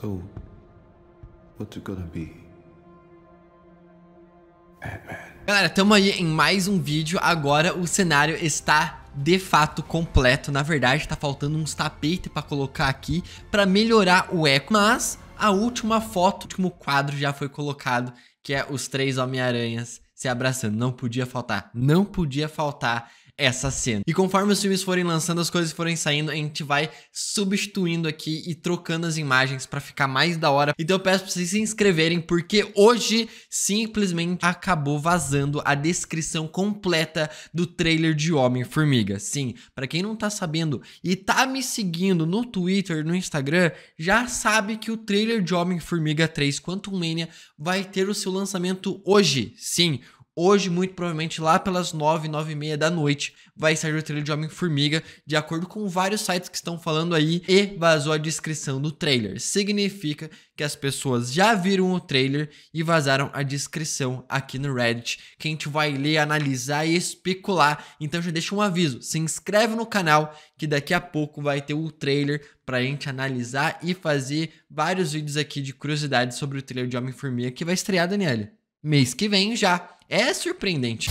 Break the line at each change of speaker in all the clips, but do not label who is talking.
So, what's it gonna be? Galera, tamo aí em mais um vídeo. Agora o cenário está de fato completo. Na verdade, tá faltando uns tapetes para colocar aqui para melhorar o eco. Mas a última foto, o último quadro já foi colocado, que é os três Homem-Aranhas se abraçando. Não podia faltar, não podia faltar essa cena. E conforme os filmes forem lançando, as coisas forem saindo, a gente vai substituindo aqui e trocando as imagens para ficar mais da hora. Então eu peço pra vocês se inscreverem, porque hoje simplesmente acabou vazando a descrição completa do trailer de Homem-Formiga. Sim, para quem não tá sabendo e tá me seguindo no Twitter, no Instagram, já sabe que o trailer de Homem-Formiga 3 Quantum Mania vai ter o seu lançamento hoje. Sim, Hoje, muito provavelmente lá pelas 9, 9 e meia da noite, vai sair o trailer de Homem-Formiga, de acordo com vários sites que estão falando aí, e vazou a descrição do trailer. Significa que as pessoas já viram o trailer e vazaram a descrição aqui no Reddit, que a gente vai ler, analisar e especular. Então já deixa um aviso, se inscreve no canal que daqui a pouco vai ter o trailer pra gente analisar e fazer vários vídeos aqui de curiosidades sobre o trailer de Homem-Formiga que vai estrear, Daniele mês que vem já. É surpreendente.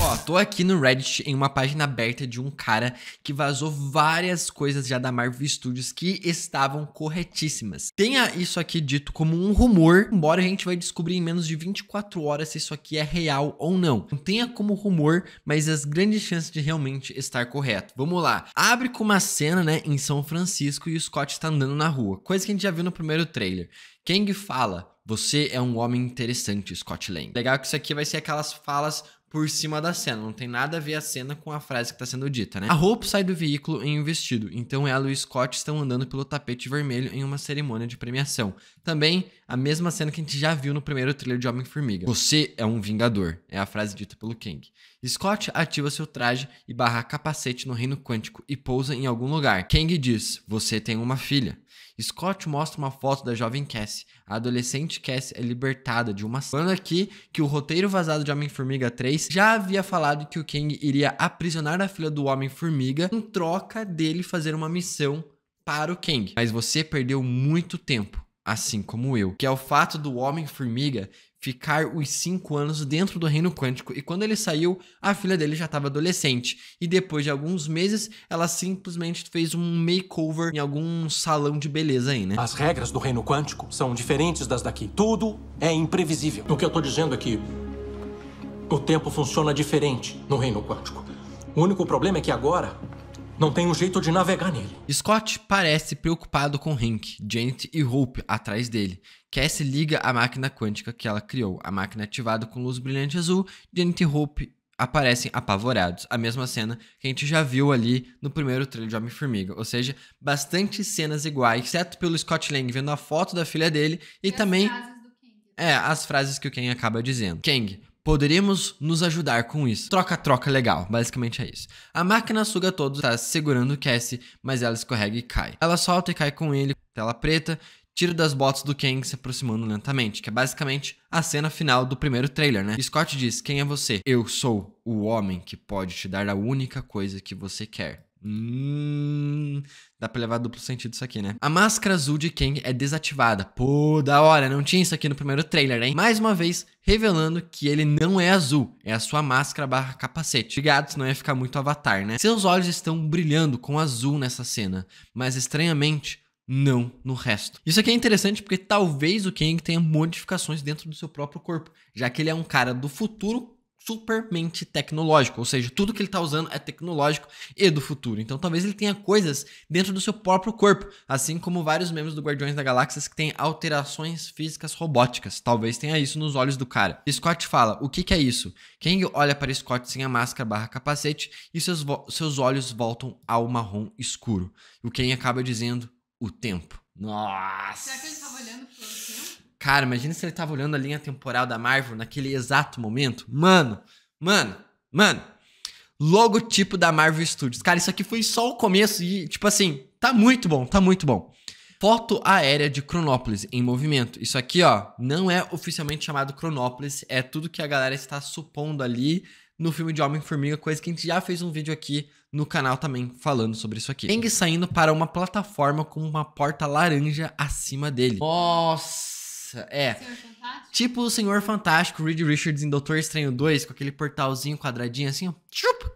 Ó, tô aqui no Reddit em uma página aberta de um cara que vazou várias coisas já da Marvel Studios que estavam corretíssimas. Tenha isso aqui dito como um rumor, embora a gente vai descobrir em menos de 24 horas se isso aqui é real ou não. Não tenha como rumor, mas as grandes chances de realmente estar correto. Vamos lá. Abre com uma cena, né, em São Francisco e o Scott está andando na rua, coisa que a gente já viu no primeiro trailer. Kang fala: Você é um homem interessante, Scott Lang. Legal que isso aqui vai ser aquelas falas por cima da cena. Não tem nada a ver a cena com a frase que está sendo dita, né? A roupa sai do veículo em um vestido, então ela e o Scott estão andando pelo tapete vermelho em uma cerimônia de premiação. Também a mesma cena que a gente já viu no primeiro trailer de Homem-Formiga. Você é um vingador, é a frase dita pelo Kang. Scott ativa seu traje e barra capacete no reino quântico e pousa em algum lugar. Kang diz: Você tem uma filha. Scott mostra uma foto da jovem Cassie. A adolescente Cassie é libertada de uma falando aqui que o roteiro vazado de Homem-Formiga 3 já havia falado que o Kang iria aprisionar a filha do Homem-Formiga em troca dele fazer uma missão para o Kang. Mas você perdeu muito tempo assim como eu, que é o fato do Homem-Formiga ficar os cinco anos dentro do reino quântico. E quando ele saiu, a filha dele já estava adolescente. E depois de alguns meses, ela simplesmente fez um makeover em algum salão de beleza aí, né? As regras do reino quântico são diferentes das daqui. Tudo é imprevisível. O que eu tô dizendo é que o tempo funciona diferente no reino quântico. O único problema é que agora não tem um jeito de navegar nele. Scott parece preocupado com Hank, Janet e Hope atrás dele. Cassie é liga a máquina quântica que ela criou. A máquina é ativada com luz brilhante azul. Janet e Hope aparecem apavorados. A mesma cena que a gente já viu ali no primeiro trailer de Homem-Formiga. Ou seja, bastante cenas iguais, exceto pelo Scott Lang vendo a foto da filha dele e, e também. As é, as frases que o Kang acaba dizendo. Kang, Poderíamos nos ajudar com isso. Troca-troca legal, basicamente é isso. A máquina suga todos, tá segurando Cassie, mas ela escorrega e cai. Ela solta e cai com ele, tela preta tiro das botas do Kang se aproximando lentamente, que é basicamente a cena final do primeiro trailer, né? Scott diz: Quem é você? Eu sou o homem que pode te dar a única coisa que você quer. Hum, dá pra levar duplo sentido isso aqui, né? A máscara azul de Kang é desativada. Pô, da hora, não tinha isso aqui no primeiro trailer, hein? Mais uma vez, revelando que ele não é azul, é a sua máscara barra capacete. Obrigado, senão ia ficar muito avatar, né? Seus olhos estão brilhando com azul nessa cena, mas estranhamente não no resto. Isso aqui é interessante porque talvez o Kang tenha modificações dentro do seu próprio corpo, já que ele é um cara do futuro supermente tecnológico, ou seja, tudo que ele está usando é tecnológico e do futuro. Então talvez ele tenha coisas dentro do seu próprio corpo, assim como vários membros do Guardiões da Galáxia que têm alterações físicas robóticas. Talvez tenha isso nos olhos do cara. Scott fala: "O que, que é isso?" Kang olha para Scott sem a máscara/capacete e seus, seus olhos voltam ao marrom escuro. O Kang acaba dizendo: o tempo. Nossa! Será que ele tava olhando pro tempo? Cara, imagina se ele tava olhando a linha temporal da Marvel naquele exato momento. Mano, mano, mano. Logotipo da Marvel Studios. Cara, isso aqui foi só o começo e, tipo assim, tá muito bom, tá muito bom. Foto aérea de Cronópolis em movimento. Isso aqui, ó, não é oficialmente chamado Cronópolis, é tudo que a galera está supondo ali no filme de Homem-Formiga, coisa que a gente já fez um vídeo aqui no canal também falando sobre isso aqui. Kang saindo para uma plataforma com uma porta laranja acima dele. Nossa, é. Tipo o Senhor Fantástico, Reed Richards em Doutor Estranho 2, com aquele portalzinho quadradinho assim, ó.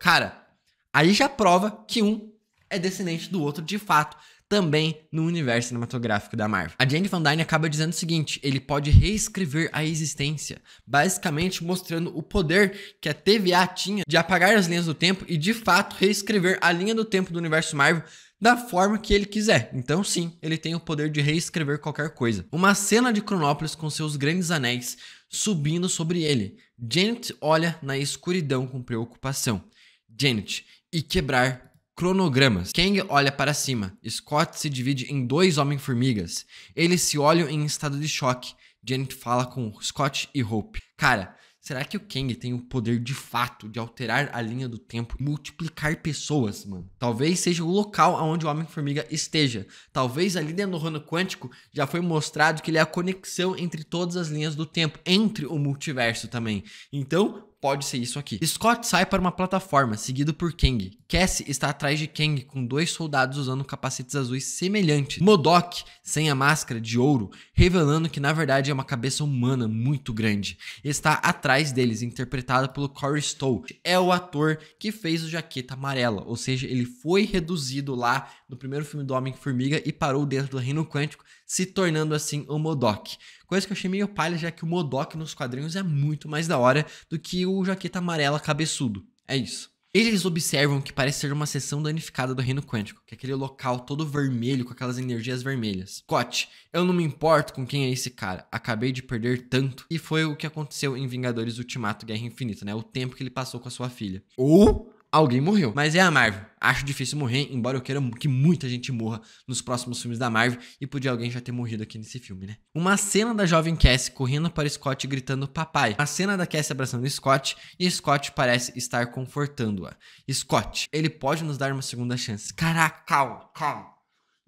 Cara, aí já prova que um é descendente do outro de fato também no universo cinematográfico da Marvel. A Jane Van Dyne acaba dizendo o seguinte: ele pode reescrever a existência, basicamente mostrando o poder que a TVA tinha de apagar as linhas do tempo e de fato reescrever a linha do tempo do universo Marvel da forma que ele quiser. Então, sim, ele tem o poder de reescrever qualquer coisa. Uma cena de Cronópolis com seus grandes anéis subindo sobre ele. Janet olha na escuridão com preocupação. Janet, e quebrar cronogramas. Kang olha para cima. Scott se divide em dois homens-formigas. Eles se olham em estado de choque. Janet fala com Scott e Hope. Cara, será que o Kang tem o poder de fato de alterar a linha do tempo e multiplicar pessoas, mano? Talvez seja o local onde o Homem-Formiga esteja. Talvez ali dentro do Rano Quântico já foi mostrado que ele é a conexão entre todas as linhas do tempo, entre o multiverso também. Então, pode ser isso aqui. Scott sai para uma plataforma, seguido por Kang. Cassie está atrás de Kang com dois soldados usando capacetes azuis semelhantes. Modok sem a máscara de ouro, revelando que na verdade é uma cabeça humana muito grande, está atrás deles, interpretada pelo Corey Stowe. É o ator que fez o Jaqueta Amarela, ou seja, ele foi reduzido lá no primeiro filme do Homem-Formiga e parou dentro do Reino Quântico, se tornando assim o Modok. Coisa que eu achei meio palha, já que o Modok nos quadrinhos é muito mais da hora do que o Jaqueta Amarela cabeçudo. É isso. Eles observam que parece ser uma seção danificada do Reino Quântico, que é aquele local todo vermelho com aquelas energias vermelhas. Cote, eu não me importo com quem é esse cara, acabei de perder tanto. E foi o que aconteceu em Vingadores Ultimato Guerra Infinita, né? O tempo que ele passou com a sua filha. Ou alguém morreu. Mas é a Marvel. Acho difícil morrer, embora eu queira que muita gente morra nos próximos filmes da Marvel e podia alguém já ter morrido aqui nesse filme, né? Uma cena da jovem Cassie correndo para Scott gritando papai. A cena da Cassie abraçando Scott e Scott parece estar confortando-a. Scott, ele pode nos dar uma segunda chance. Caraca, calma, calma.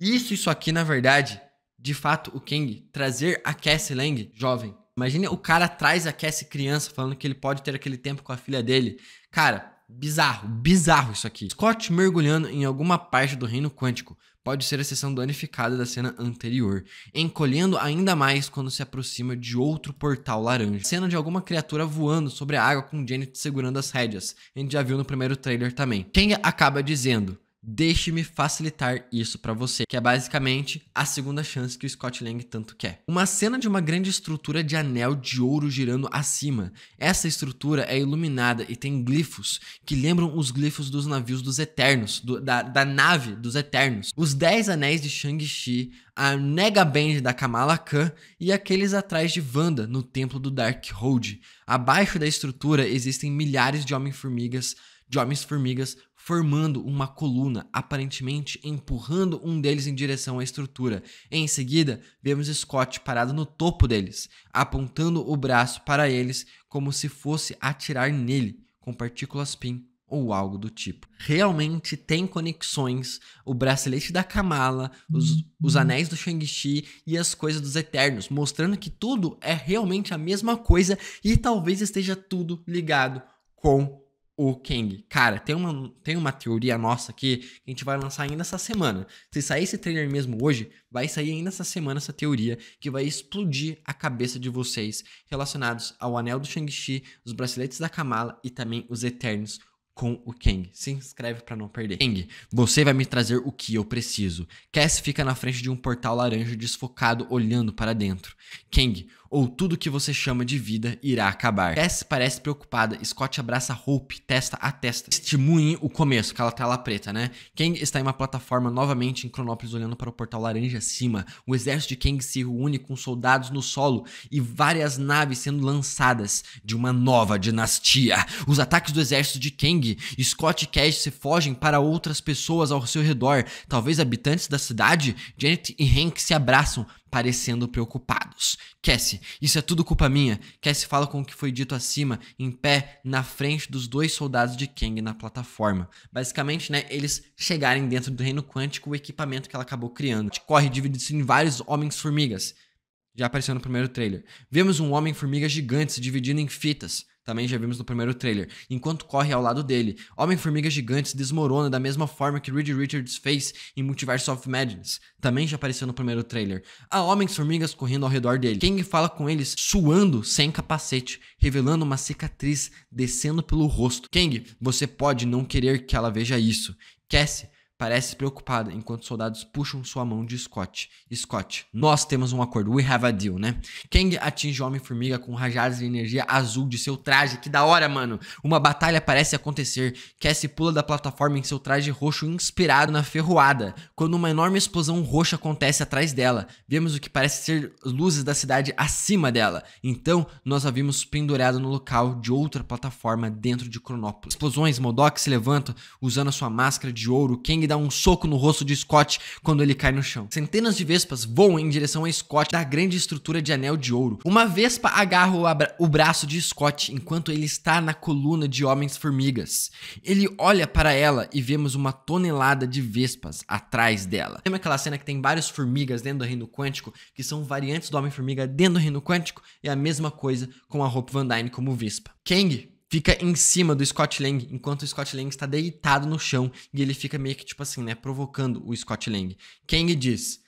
Isso, isso aqui, na verdade, de fato, o Kang trazer a Cassie Lang, jovem. Imagina o cara traz a Cassie criança falando que ele pode ter aquele tempo com a filha dele. Cara, Bizarro, bizarro isso aqui. Scott mergulhando em alguma parte do reino quântico. Pode ser a seção danificada da cena anterior, encolhendo ainda mais quando se aproxima de outro portal laranja. Cena de alguma criatura voando sobre a água com Janet segurando as rédeas. A gente já viu no primeiro trailer também. Quem acaba dizendo: Deixe-me facilitar isso para você, que é basicamente a segunda chance que o Scott Lang tanto quer. Uma cena de uma grande estrutura de anel de ouro girando acima. Essa estrutura é iluminada e tem glifos que lembram os glifos dos navios dos Eternos, do, da, da nave dos Eternos. Os Dez Anéis de Shang-Chi, a Nega Band da Kamala Khan e aqueles atrás de Wanda no Templo do Darkhold. Abaixo da estrutura existem milhares de homens formigas de homens-formigas formando uma coluna, aparentemente empurrando um deles em direção à estrutura. Em seguida, vemos Scott parado no topo deles, apontando o braço para eles como se fosse atirar nele com partículas PIN ou algo do tipo. Realmente tem conexões o bracelete da Kamala, os, os uhum. anéis do Shang-Chi e as coisas dos Eternos, mostrando que tudo é realmente a mesma coisa e talvez esteja tudo ligado com o Kang. Cara, tem uma, tem uma teoria nossa aqui que a gente vai lançar ainda essa semana. Se sair esse trailer mesmo hoje, vai sair ainda essa semana essa teoria que vai explodir a cabeça de vocês relacionados ao Anel do Shang-Chi, os Braceletes da Kamala e também os Eternos com o Kang. Se inscreve para não perder. Kang, você vai me trazer o que eu preciso. Cass fica na frente de um portal laranja desfocado olhando para dentro. Kang, ou tudo que você chama de vida irá acabar. Tess parece preocupada, Scott abraça Hope testa a testa. Testemunhe o começo, aquela tela preta, né? Kang está em uma plataforma novamente em Cronópolis olhando para o portal laranja acima. O exército de Kang se reúne com soldados no solo e várias naves sendo lançadas de uma nova dinastia. Os ataques do exército de Kang, Scott e Cash se fogem para outras pessoas ao seu redor, talvez habitantes da cidade. Janet e Hank se abraçam, parecendo preocupados. Cassie, isso é tudo culpa minha. Cassie fala com o que foi dito acima, em pé, na frente dos dois soldados de Kang na plataforma. Basicamente, né, eles chegarem dentro do reino quântico, o equipamento que ela acabou criando. Corre dividido em vários homens-formigas. Já apareceu no primeiro trailer. Vemos um homem-formiga gigante se dividindo em fitas. Também já vimos no primeiro trailer. Enquanto corre ao lado dele, Homem-Formiga Gigante se desmorona da mesma forma que Reed Richards fez em Multiverse of Madness. Também já apareceu no primeiro trailer. Há Homens-Formigas correndo ao redor dele. Kang fala com eles suando sem capacete, revelando uma cicatriz descendo pelo rosto. Kang, você pode não querer que ela veja isso. Cassie parece preocupada enquanto soldados puxam sua mão de Scott. Scott, nós temos um acordo. We have a deal, né? Kang atinge o Homem-Formiga com rajadas de energia azul de seu traje. Que da hora, mano. Uma batalha parece acontecer. Cassie pula da plataforma em seu traje roxo inspirado na ferroada, quando uma enorme explosão roxa acontece atrás dela. Vemos o que parece ser luzes da cidade acima dela. Então, nós a vimos pendurada no local de outra plataforma dentro de Cronópolis. Explosões, Modok se levanta usando a sua máscara de ouro. Kang e dá um soco no rosto de Scott quando ele cai no chão. Centenas de vespas voam em direção a Scott da grande estrutura de anel de ouro. Uma vespa agarra o, o braço de Scott enquanto ele está na coluna de homens-formigas. Ele olha para ela e vemos uma tonelada de vespas atrás dela. Lembra aquela cena que tem várias formigas dentro do reino quântico, que são variantes do Homem-Formiga dentro do reino quântico? É a mesma coisa com a roupa Van Dyne como vespa. Kang fica em cima do Scott Lang, enquanto o Scott Lang está deitado no chão e ele fica meio que tipo assim, né, provocando o Scott Lang. Kang diz: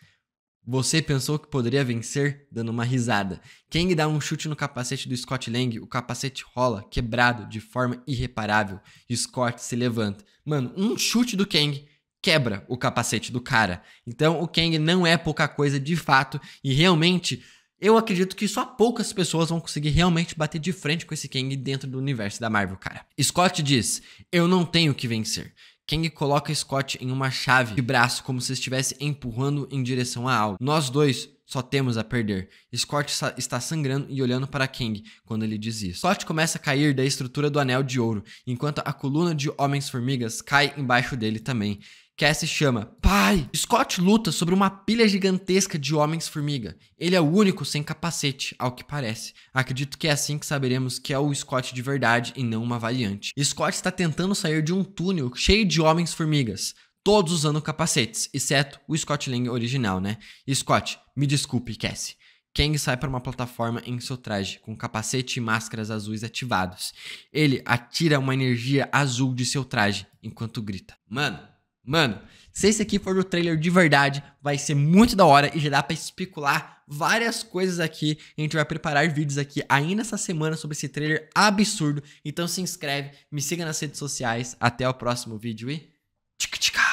"Você pensou que poderia vencer?" dando uma risada. Kang dá um chute no capacete do Scott Lang, o capacete rola quebrado de forma irreparável. E Scott se levanta. Mano, um chute do Kang quebra o capacete do cara. Então o Kang não é pouca coisa de fato e realmente eu acredito que só poucas pessoas vão conseguir realmente bater de frente com esse Kang dentro do universo da Marvel, cara. Scott diz: Eu não tenho que vencer. Kang coloca Scott em uma chave de braço, como se estivesse empurrando em direção a algo. Nós dois só temos a perder. Scott está sangrando e olhando para Kang quando ele diz isso. Scott começa a cair da estrutura do anel de ouro, enquanto a coluna de homens-formigas cai embaixo dele também. Cassie chama Pai! Scott luta sobre uma pilha gigantesca de homens-formiga. Ele é o único sem capacete, ao que parece. Acredito que é assim que saberemos que é o Scott de verdade e não uma variante. Scott está tentando sair de um túnel cheio de homens-formigas todos usando capacetes, exceto o Scott Lang original, né? Scott, me desculpe, Cassie. Kang sai para uma plataforma em seu traje, com capacete e máscaras azuis ativados. Ele atira uma energia azul de seu traje enquanto grita: Mano, mano, se esse aqui for do trailer de verdade, vai ser muito da hora e já dá para especular várias coisas aqui. A gente vai preparar vídeos aqui ainda essa semana sobre esse trailer absurdo. Então se inscreve, me siga nas redes sociais. Até o próximo vídeo e. Tchic, tchic.